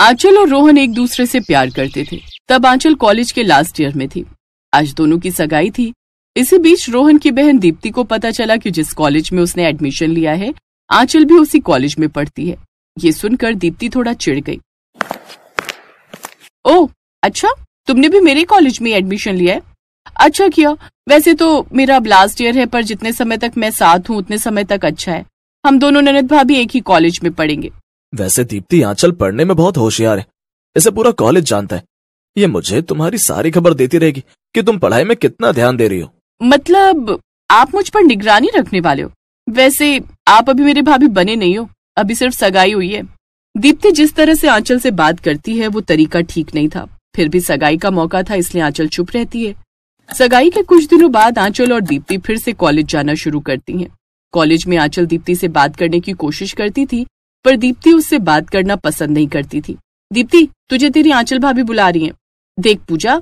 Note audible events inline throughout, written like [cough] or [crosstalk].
आंचल और रोहन एक दूसरे से प्यार करते थे तब आंचल कॉलेज के लास्ट ईयर में थी आज दोनों की सगाई थी इसी बीच रोहन की बहन दीप्ति को पता चला कि जिस कॉलेज में उसने एडमिशन लिया है आंचल भी उसी कॉलेज में पढ़ती है ये सुनकर दीप्ति थोड़ा चिढ़ गई ओ अच्छा तुमने भी मेरे कॉलेज में एडमिशन लिया है अच्छा किया वैसे तो मेरा अब लास्ट ईयर है पर जितने समय तक मैं साथ हूँ उतने समय तक अच्छा है हम दोनों ननद भाभी एक ही कॉलेज में पढ़ेंगे वैसे दीप्ति आंचल पढ़ने में बहुत होशियार है इसे पूरा कॉलेज जानता है ये मुझे तुम्हारी सारी खबर देती रहेगी कि तुम पढ़ाई में कितना ध्यान दे रही हो मतलब आप मुझ पर निगरानी रखने वाले हो वैसे आप अभी मेरे भाभी बने नहीं हो अभी सिर्फ सगाई हुई है दीप्ति जिस तरह से आंचल से बात करती है वो तरीका ठीक नहीं था फिर भी सगाई का मौका था इसलिए आंचल चुप रहती है सगाई के कुछ दिनों बाद आंचल और दीप्ति फिर से कॉलेज जाना शुरू करती हैं। कॉलेज में आंचल दीप्ति से बात करने की कोशिश करती थी पर दीप्ति उससे बात करना पसंद नहीं करती थी दीप्ति तुझे तेरी आंचल भाभी बुला रही है देख पूजा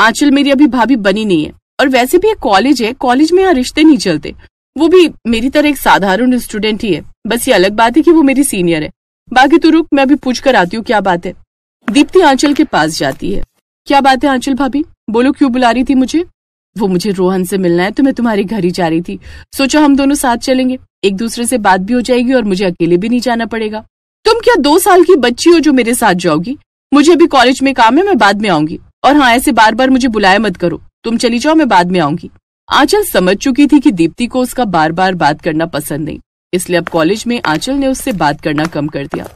आंचल मेरी अभी भाभी बनी नहीं है और वैसे भी एक कॉलेज है कॉलेज में यहाँ रिश्ते नहीं चलते वो भी मेरी तरह एक साधारण स्टूडेंट ही है बस ये अलग बात है कि वो मेरी सीनियर है बाकी तो रुक मैं अभी पूछ कर आती हूँ क्या बात है दीप्ति आंचल के पास जाती है क्या बात है आंचल भाभी बोलो क्यों बुला रही थी मुझे वो मुझे रोहन से मिलना है तो मैं तुम्हारे घर ही जा रही थी सोचो हम दोनों साथ चलेंगे एक दूसरे से बात भी हो जाएगी और मुझे अकेले भी नहीं जाना पड़ेगा तुम क्या दो साल की बच्ची हो जो मेरे साथ जाओगी मुझे अभी कॉलेज में काम है मैं बाद में आऊंगी और हाँ ऐसे बार बार मुझे बुलाया मत करो तुम चली जाओ मैं बाद में आऊंगी आंचल समझ चुकी थी कि दीप्ति को उसका बार बार बात करना पसंद नहीं इसलिए अब कॉलेज में आंचल ने उससे बात करना कम कर दिया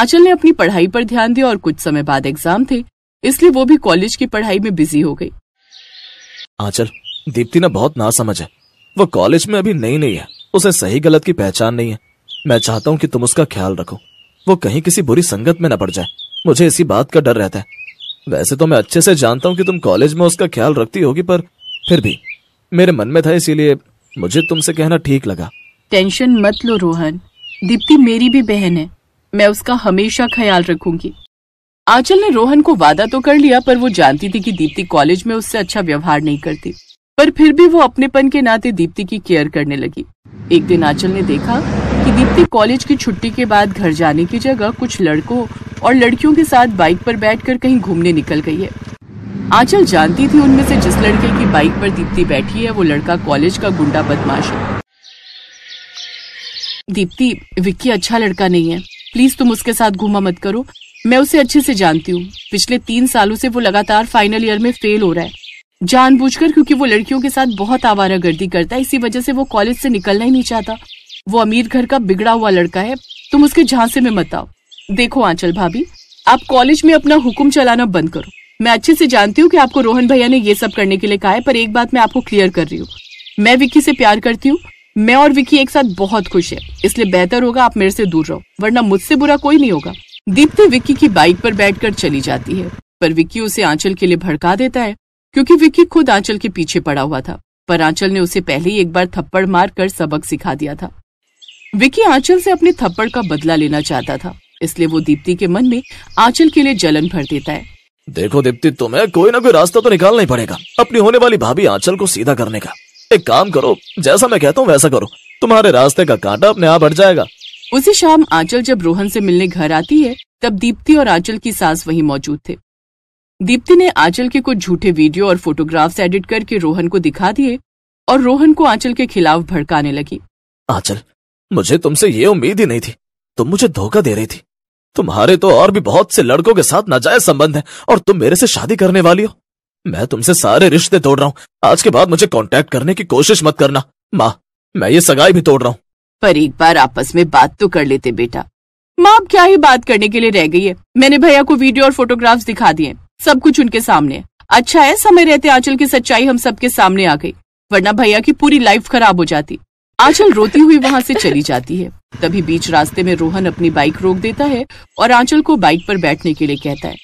आंचल ने अपनी पढ़ाई पर ध्यान दिया और कुछ समय बाद एग्जाम थे इसलिए वो भी कॉलेज की पढ़ाई में बिजी हो गई आंचल हाँ, दीप्ति ना बहुत समझ है वो कॉलेज में अभी नई नई है उसे सही गलत की पहचान नहीं है मैं चाहता हूँ कि तुम उसका ख्याल रखो वो कहीं किसी बुरी संगत में न पड़ जाए मुझे इसी बात का डर रहता है वैसे तो मैं अच्छे से जानता हूँ कि तुम कॉलेज में उसका ख्याल रखती होगी पर फिर भी मेरे मन में था इसीलिए मुझे तुमसे कहना ठीक लगा टेंशन मत लो रोहन दीप्ति मेरी भी बहन है मैं उसका हमेशा ख्याल रखूंगी आंचल ने रोहन को वादा तो कर लिया पर वो जानती थी कि दीप्ति कॉलेज में उससे अच्छा व्यवहार नहीं करती पर फिर भी वो अपनेपन के नाते दीप्ति की केयर करने लगी एक दिन आंचल ने देखा कि दीप्ति कॉलेज की छुट्टी के बाद घर जाने की जगह कुछ लड़कों और लड़कियों के साथ बाइक पर बैठकर कहीं घूमने निकल गई है आंचल जानती थी उनमें से जिस लड़के की बाइक पर दीप्ति बैठी है वो लड़का कॉलेज का गुंडा बदमाश है दीप्ति विक्की अच्छा लड़का नहीं है प्लीज तुम उसके साथ घूमा मत करो मैं उसे अच्छे से जानती हूँ पिछले तीन सालों से वो लगातार फाइनल ईयर में फेल हो रहा है जानबूझकर क्योंकि वो लड़कियों के साथ बहुत आवारा गर्दी करता है इसी वजह से वो कॉलेज से निकलना ही नहीं चाहता वो अमीर घर का बिगड़ा हुआ लड़का है तुम उसके झांसे में मत आओ देखो आंचल भाभी आप कॉलेज में अपना हुक्म चलाना बंद करो मैं अच्छे से जानती हूँ कि आपको रोहन भैया ने ये सब करने के लिए कहा है पर एक बात मैं आपको क्लियर कर रही हूँ मैं विक्की से प्यार करती हूँ मैं और विक्की एक साथ बहुत खुश है इसलिए बेहतर होगा आप मेरे से दूर रहो वरना मुझसे बुरा कोई नहीं होगा दीप्ति तो विक्की की बाइक पर बैठकर चली जाती है पर विक्की उसे आंचल के लिए भड़का देता है क्योंकि विक्की खुद आंचल के पीछे पड़ा हुआ था पर आंचल ने उसे पहले ही एक बार थप्पड़ मारकर सबक सिखा दिया था विक्की आंचल से अपने थप्पड़ का बदला लेना चाहता था इसलिए वो दीप्ति के मन में आंचल के लिए जलन भर देता है देखो दीप्ति तुम्हें कोई ना कोई रास्ता तो निकालना ही पड़ेगा अपनी होने वाली भाभी आंचल को सीधा करने का एक काम करो जैसा मैं कहता हूँ वैसा करो तुम्हारे रास्ते का कांटा अपने आप हट जाएगा उसी शाम आंचल जब रोहन से मिलने घर आती है तब दीप्ति और आंचल की सास वहीं मौजूद थे दीप्ति ने आंचल के कुछ झूठे वीडियो और फोटोग्राफ्स एडिट करके रोहन को दिखा दिए और रोहन को आंचल के खिलाफ भड़काने लगी आंचल मुझे तुमसे ये उम्मीद ही नहीं थी तुम मुझे धोखा दे रही थी तुम्हारे तो और भी बहुत से लड़कों के साथ नाजायज संबंध है और तुम मेरे से शादी करने वाली हो मैं तुमसे सारे रिश्ते तोड़ रहा हूँ आज के बाद मुझे कांटेक्ट करने की कोशिश मत करना माँ मैं ये सगाई भी तोड़ रहा हूँ पर एक बार आपस में बात तो कर लेते बेटा माँ अब क्या ही बात करने के लिए रह गई है मैंने भैया को वीडियो और फोटोग्राफ्स दिखा दिए सब कुछ उनके सामने अच्छा है समय रहते आंचल की सच्चाई हम सबके सामने आ गई वरना भैया की पूरी लाइफ खराब हो जाती आंचल रोती हुई वहाँ से चली जाती है तभी बीच रास्ते में रोहन अपनी बाइक रोक देता है और आंचल को बाइक पर बैठने के लिए कहता है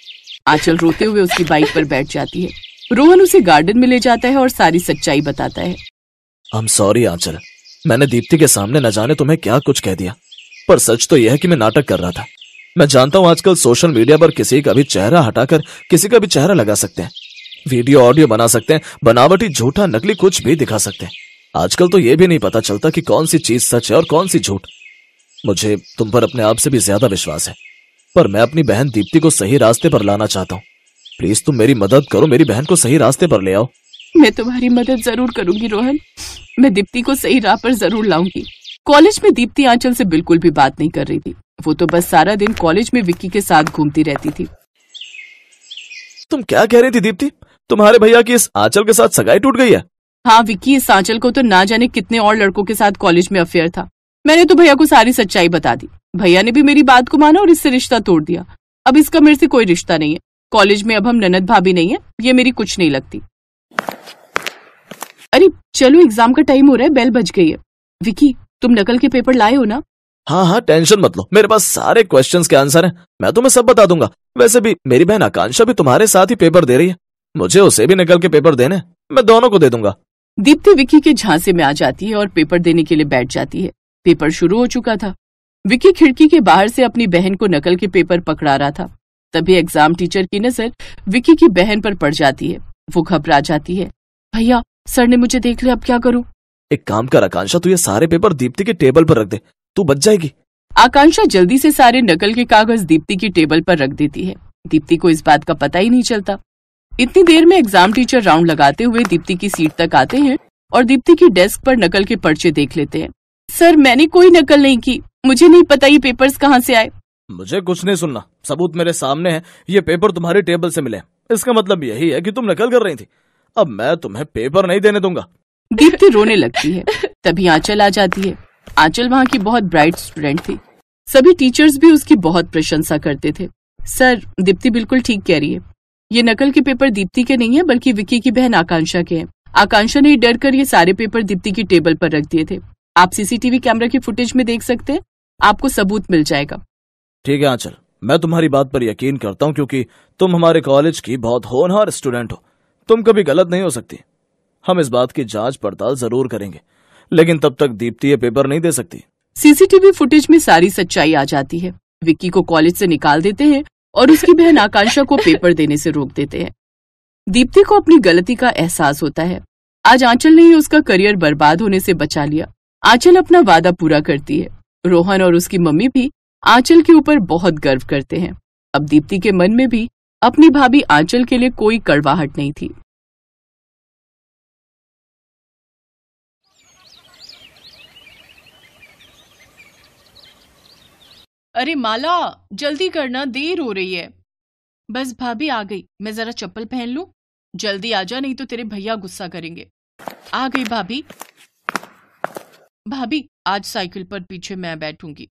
आंचल रोते हुए उसकी बाइक पर बैठ जाती है रोहन उसे गार्डन में ले जाता है और सारी सच्चाई बताता है आई एम सॉरी आंचल मैंने दीप्ति के सामने न जाने तुम्हें क्या कुछ कह दिया पर सच तो यह है कि मैं नाटक कर रहा था मैं जानता हूं आजकल सोशल मीडिया पर किसी का भी चेहरा हटाकर किसी का भी चेहरा लगा सकते हैं वीडियो ऑडियो बना सकते हैं बनावटी झूठा नकली कुछ भी दिखा सकते हैं आजकल तो यह भी नहीं पता चलता कि कौन सी चीज सच है और कौन सी झूठ मुझे तुम पर अपने आप से भी ज्यादा विश्वास है पर मैं अपनी बहन दीप्ति को सही रास्ते पर लाना चाहता हूँ प्लीज तुम मेरी मदद करो मेरी बहन को सही रास्ते पर ले आओ मैं तुम्हारी मदद जरूर करूंगी रोहन मैं दीप्ति को सही राह पर जरूर लाऊंगी कॉलेज में दीप्ति आंचल से बिल्कुल भी बात नहीं कर रही थी वो तो बस सारा दिन कॉलेज में विक्की के साथ घूमती रहती थी तुम क्या कह रही थी दीप्ति तुम्हारे भैया की इस आंचल के साथ सगाई टूट गई है हाँ विक्की इस आंचल को तो ना जाने कितने और लड़कों के साथ कॉलेज में अफेयर था मैंने तो भैया को सारी सच्चाई बता दी भैया ने भी मेरी बात को माना और इससे रिश्ता तोड़ दिया अब इसका मेरे से कोई रिश्ता नहीं है कॉलेज में अब हम ननद भाभी नहीं है ये मेरी कुछ नहीं लगती चलो एग्जाम का टाइम हो रहा है बेल बज गई है विकी तुम नकल के पेपर लाए हो ना हाँ हाँ टेंशन मत लो मेरे पास सारे क्वेश्चंस के आंसर हैं मैं तुम्हें सब बता दूंगा वैसे भी मेरी बहन आकांक्षा भी तुम्हारे साथ ही पेपर दे रही है मुझे उसे भी निकल के पेपर देने मैं दोनों को दे दूंगा दीप्ति विकी के झांसे में आ जाती है और पेपर देने के लिए बैठ जाती है पेपर शुरू हो चुका था विकी खिड़की के बाहर से अपनी बहन को नकल के पेपर पकड़ा रहा था तभी एग्जाम टीचर की नजर विकी की बहन पर पड़ जाती है वो घबरा जाती है भैया सर ने मुझे देख लिया अब क्या करूँ एक काम कर आकांक्षा तू ये सारे पेपर दीप्ति के टेबल पर रख दे तू बच जाएगी आकांक्षा जल्दी से सारे नकल के कागज दीप्ति की टेबल पर रख देती है दीप्ति को इस बात का पता ही नहीं चलता इतनी देर में एग्जाम टीचर राउंड लगाते हुए दीप्ति की सीट तक आते हैं और दीप्ति की डेस्क पर नकल के पर्चे देख लेते हैं सर मैंने कोई नकल नहीं की मुझे नहीं पता ये पेपर्स कहाँ से आए मुझे कुछ नहीं सुनना सबूत मेरे सामने है ये पेपर तुम्हारे टेबल से मिले इसका मतलब यही है कि तुम नकल कर रही थी अब मैं तुम्हें पेपर नहीं देने दूंगा दीप्ति तो रोने लगती है तभी आंचल आ जाती है आंचल वहाँ की बहुत ब्राइट स्टूडेंट थी सभी टीचर्स भी उसकी बहुत प्रशंसा करते थे सर दीप्ति बिल्कुल ठीक कह रही है ये नकल के पेपर दीप्ति के नहीं है बल्कि विक्की की बहन आकांक्षा के हैं आकांक्षा ने डर कर ये सारे पेपर दीप्ति की टेबल पर रख दिए थे आप सीसीटीवी कैमरा की फुटेज में देख सकते हैं आपको सबूत मिल जाएगा ठीक है आंचल मैं तुम्हारी बात पर यकीन करता हूँ क्योंकि तुम हमारे कॉलेज की बहुत होनहार स्टूडेंट हो तुम कभी गलत नहीं हो सकती हम इस बात की जांच पड़ताल जरूर करेंगे लेकिन तब तक दीप्ति ये पेपर नहीं दे सकती सीसीटीवी फुटेज में सारी सच्चाई आ जाती है विक्की को कॉलेज से निकाल देते हैं और उसकी बहन आकांक्षा को पेपर देने से रोक देते हैं दीप्ति को अपनी गलती का एहसास होता है आज आंचल ने ही उसका करियर बर्बाद होने से बचा लिया आंचल अपना वादा पूरा करती है रोहन और उसकी मम्मी भी आंचल के ऊपर बहुत गर्व करते हैं अब दीप्ति के मन में भी अपनी भाभी आंचल के लिए कोई कड़वाहट नहीं थी अरे माला जल्दी करना देर हो रही है बस भाभी आ गई मैं जरा चप्पल पहन लू जल्दी आ जा नहीं तो तेरे भैया गुस्सा करेंगे आ गई भाभी भाभी आज साइकिल पर पीछे मैं बैठूंगी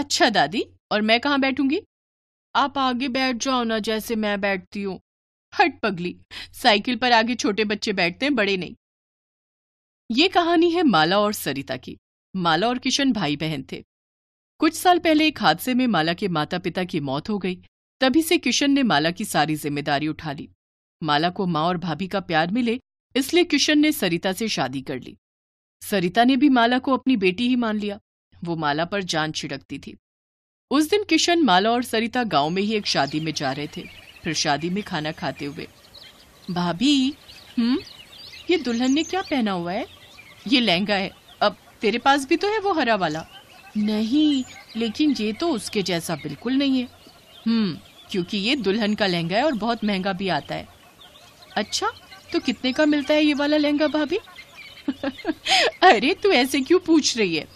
अच्छा दादी और मैं कहाँ बैठूंगी आप आगे बैठ जाओ ना जैसे मैं बैठती हूं हट पगली साइकिल पर आगे छोटे बच्चे बैठते हैं बड़े नहीं ये कहानी है माला और सरिता की माला और किशन भाई बहन थे कुछ साल पहले एक हादसे में माला के माता पिता की मौत हो गई तभी से किशन ने माला की सारी जिम्मेदारी उठा ली माला को माँ और भाभी का प्यार मिले इसलिए किशन ने सरिता से शादी कर ली सरिता ने भी माला को अपनी बेटी ही मान लिया वो माला पर जान छिड़कती थी उस दिन किशन माला और सरिता गांव में ही एक शादी में जा रहे थे फिर शादी में खाना खाते हुए भाभी हम्म ये दुल्हन ने क्या पहना हुआ है ये लहंगा है अब तेरे पास भी तो है वो हरा वाला नहीं लेकिन ये तो उसके जैसा बिल्कुल नहीं है हम्म क्योंकि ये दुल्हन का लहंगा है और बहुत महंगा भी आता है अच्छा तो कितने का मिलता है ये वाला लहंगा भाभी [laughs] अरे तू ऐसे क्यों पूछ रही है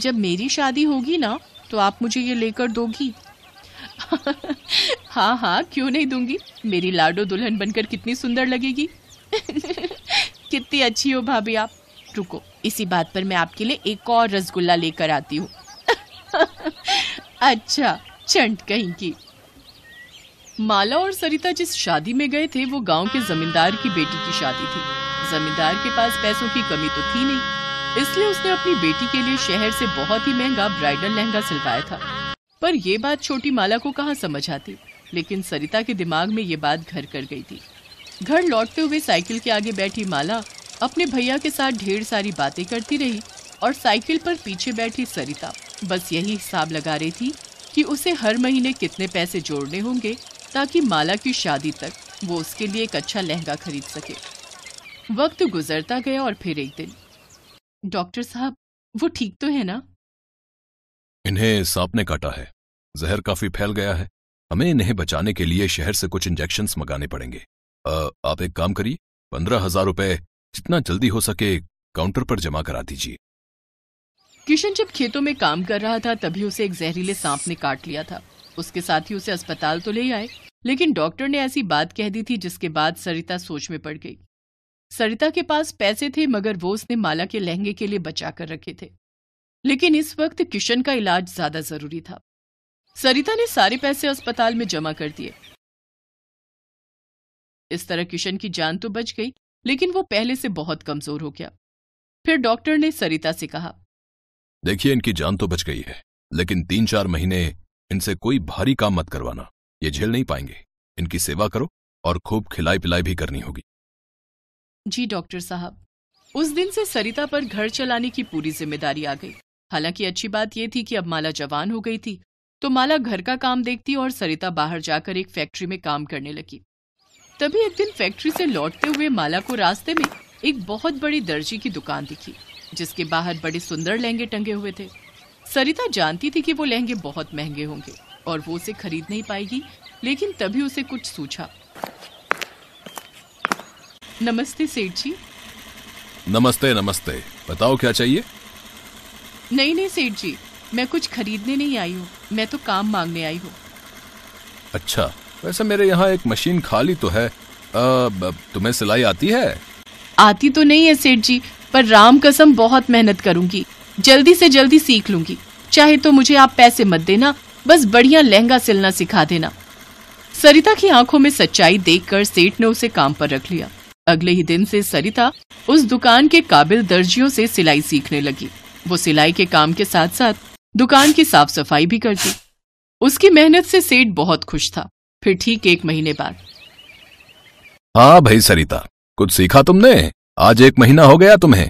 जब मेरी शादी होगी ना तो आप मुझे ये लेकर दोगी [laughs] हाँ हाँ क्यों नहीं दूंगी मेरी लाडो दुल्हन बनकर कितनी सुंदर लगेगी [laughs] कितनी अच्छी हो भाभी आप रुको इसी बात पर मैं आपके लिए एक और रसगुल्ला लेकर आती हूँ [laughs] अच्छा चंट कहीं की माला और सरिता जिस शादी में गए थे वो गांव के जमींदार की बेटी की शादी थी जमींदार के पास पैसों की कमी तो थी नहीं इसलिए उसने अपनी बेटी के लिए शहर से बहुत ही महंगा ब्राइडल लहंगा सिलवाया था पर यह बात छोटी माला को कहाँ समझ आती लेकिन सरिता के दिमाग में ये बात घर कर गई थी घर लौटते हुए साइकिल के आगे बैठी माला अपने भैया के साथ ढेर सारी बातें करती रही और साइकिल पर पीछे बैठी सरिता बस यही हिसाब लगा रही थी कि उसे हर महीने कितने पैसे जोड़ने होंगे ताकि माला की शादी तक वो उसके लिए एक अच्छा लहंगा खरीद सके वक्त गुजरता गया और फिर एक दिन डॉक्टर साहब वो ठीक तो है ना इन्हें सांप ने काटा है जहर काफी फैल गया है हमें इन्हें बचाने के लिए शहर से कुछ इंजेक्शन मंगाने पड़ेंगे आ, आप एक काम करिए पंद्रह हजार रुपए जितना जल्दी हो सके काउंटर पर जमा करा दीजिए किशन जब खेतों में काम कर रहा था तभी उसे एक जहरीले सांप ने काट लिया था उसके साथ ही उसे अस्पताल तो ले आए लेकिन डॉक्टर ने ऐसी बात कह दी थी जिसके बाद सरिता सोच में पड़ गई सरिता के पास पैसे थे मगर वो उसने माला के लहंगे के लिए बचा कर रखे थे लेकिन इस वक्त किशन का इलाज ज्यादा जरूरी था सरिता ने सारे पैसे अस्पताल में जमा कर दिए इस तरह किशन की जान तो बच गई लेकिन वो पहले से बहुत कमजोर हो गया फिर डॉक्टर ने सरिता से कहा देखिए इनकी जान तो बच गई है लेकिन तीन चार महीने इनसे कोई भारी काम मत करवाना ये झेल नहीं पाएंगे इनकी सेवा करो और खूब खिलाई पिलाई भी करनी होगी जी डॉक्टर साहब उस दिन से सरिता पर घर चलाने की पूरी जिम्मेदारी आ गई हालांकि अच्छी बात यह थी कि अब माला जवान हो गई थी तो माला घर का काम देखती और सरिता बाहर जाकर एक फैक्ट्री में काम करने लगी तभी एक दिन फैक्ट्री से लौटते हुए माला को रास्ते में एक बहुत बड़ी दर्जी की दुकान दिखी जिसके बाहर बड़े सुंदर लहंगे टंगे हुए थे सरिता जानती थी कि वो लहंगे बहुत महंगे होंगे और वो उसे खरीद नहीं पाएगी लेकिन तभी उसे कुछ सूझा नमस्ते सेठ जी नमस्ते नमस्ते बताओ क्या चाहिए नहीं नहीं सेठ जी मैं कुछ खरीदने नहीं आई हूँ मैं तो काम मांगने आई हूँ अच्छा वैसे मेरे यहाँ एक मशीन खाली तो है आ, तुम्हें सिलाई आती है आती तो नहीं है सेठ जी पर राम कसम बहुत मेहनत करूंगी जल्दी से जल्दी सीख लूंगी चाहे तो मुझे आप पैसे मत देना बस बढ़िया लहंगा सिलना सिखा देना सरिता की आंखों में सच्चाई देखकर सेठ ने उसे काम पर रख लिया अगले ही दिन से सरिता उस दुकान के काबिल दर्जियों से सिलाई सीखने लगी वो सिलाई के काम के साथ साथ दुकान की साफ सफाई भी करती उसकी मेहनत से सेठ बहुत खुश था फिर ठीक एक महीने बाद हाँ भाई सरिता कुछ सीखा तुमने आज एक महीना हो गया तुम्हें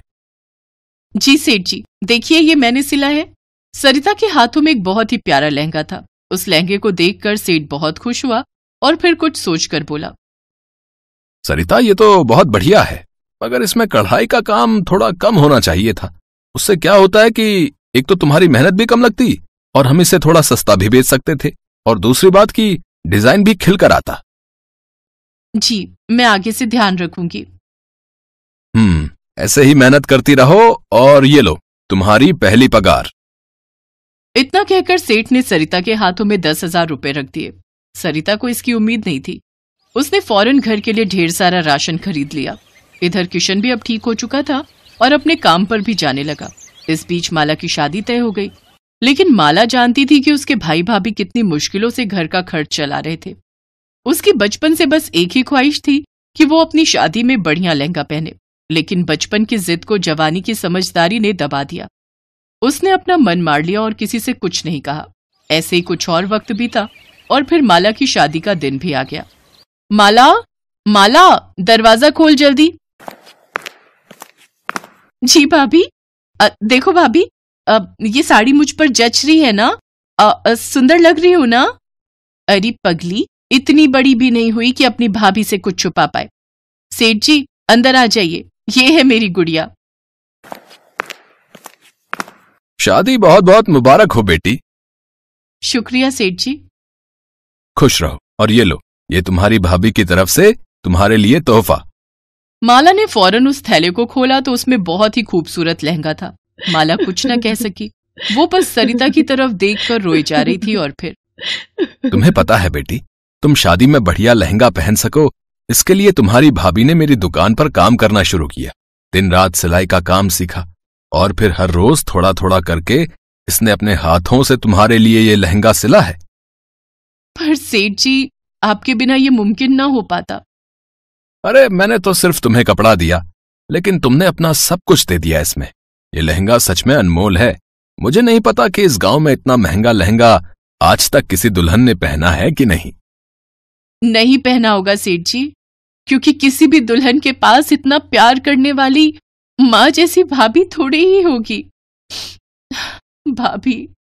जी सेठ जी देखिए ये मैंने सिला है सरिता के हाथों में एक बहुत ही प्यारा लहंगा था उस लहंगे को देखकर सेठ बहुत खुश हुआ और फिर कुछ सोचकर बोला सरिता ये तो बहुत बढ़िया है मगर इसमें कढ़ाई का काम थोड़ा कम होना चाहिए था उससे क्या होता है कि एक तो तुम्हारी मेहनत भी कम लगती और हम इसे थोड़ा सस्ता भी बेच सकते थे और दूसरी बात की डिजाइन भी खिलकर आता जी मैं आगे से ध्यान रखूंगी हम्म ऐसे ही मेहनत करती रहो और ये लो तुम्हारी पहली पगार इतना कहकर सेठ ने सरिता के हाथों में दस हजार रुपए रख दिए सरिता को इसकी उम्मीद नहीं थी उसने फौरन घर के लिए ढेर सारा राशन खरीद लिया इधर किशन भी अब ठीक हो चुका था और अपने काम पर भी जाने लगा इस बीच माला की शादी तय हो गई लेकिन माला जानती थी कि उसके भाई भाभी कितनी मुश्किलों से घर का खर्च चला रहे थे उसकी बचपन से बस एक ही ख्वाहिश थी कि वो अपनी शादी में बढ़िया लहंगा पहने लेकिन बचपन की जिद को जवानी की समझदारी ने दबा दिया उसने अपना मन मार लिया और किसी से कुछ नहीं कहा ऐसे ही कुछ और वक्त बीता और फिर माला की शादी का दिन भी आ गया माला माला दरवाजा खोल जल्दी जी भाभी देखो भाभी ये साड़ी मुझ पर जच रही है ना सुंदर लग रही हूं ना अरे पगली इतनी बड़ी भी नहीं हुई कि अपनी भाभी से कुछ छुपा पाए सेठ जी अंदर आ जाइए ये है मेरी गुड़िया शादी बहुत बहुत मुबारक हो बेटी शुक्रिया सेठ जी खुश रहो और ये लो ये तुम्हारी भाभी की तरफ से तुम्हारे लिए तोहफा माला ने फौरन उस थैले को खोला तो उसमें बहुत ही खूबसूरत लहंगा था माला कुछ ना कह सकी वो बस सरिता की तरफ देख कर रोई जा रही थी और फिर तुम्हें पता है बेटी तुम शादी में बढ़िया लहंगा पहन सको इसके लिए तुम्हारी भाभी ने मेरी दुकान पर काम करना शुरू किया दिन रात सिलाई का काम सीखा और फिर हर रोज थोड़ा थोड़ा करके इसने अपने हाथों से तुम्हारे लिए ये लहंगा सिला है पर सेठ जी आपके बिना ये मुमकिन ना हो पाता अरे मैंने तो सिर्फ तुम्हें कपड़ा दिया लेकिन तुमने अपना सब कुछ दे दिया इसमें ये लहंगा सच में अनमोल है मुझे नहीं पता कि इस गांव में इतना महंगा लहंगा आज तक किसी दुल्हन ने पहना है कि नहीं नहीं पहना होगा सेठ जी क्योंकि किसी भी दुल्हन के पास इतना प्यार करने वाली माँ जैसी भाभी थोड़ी ही होगी भाभी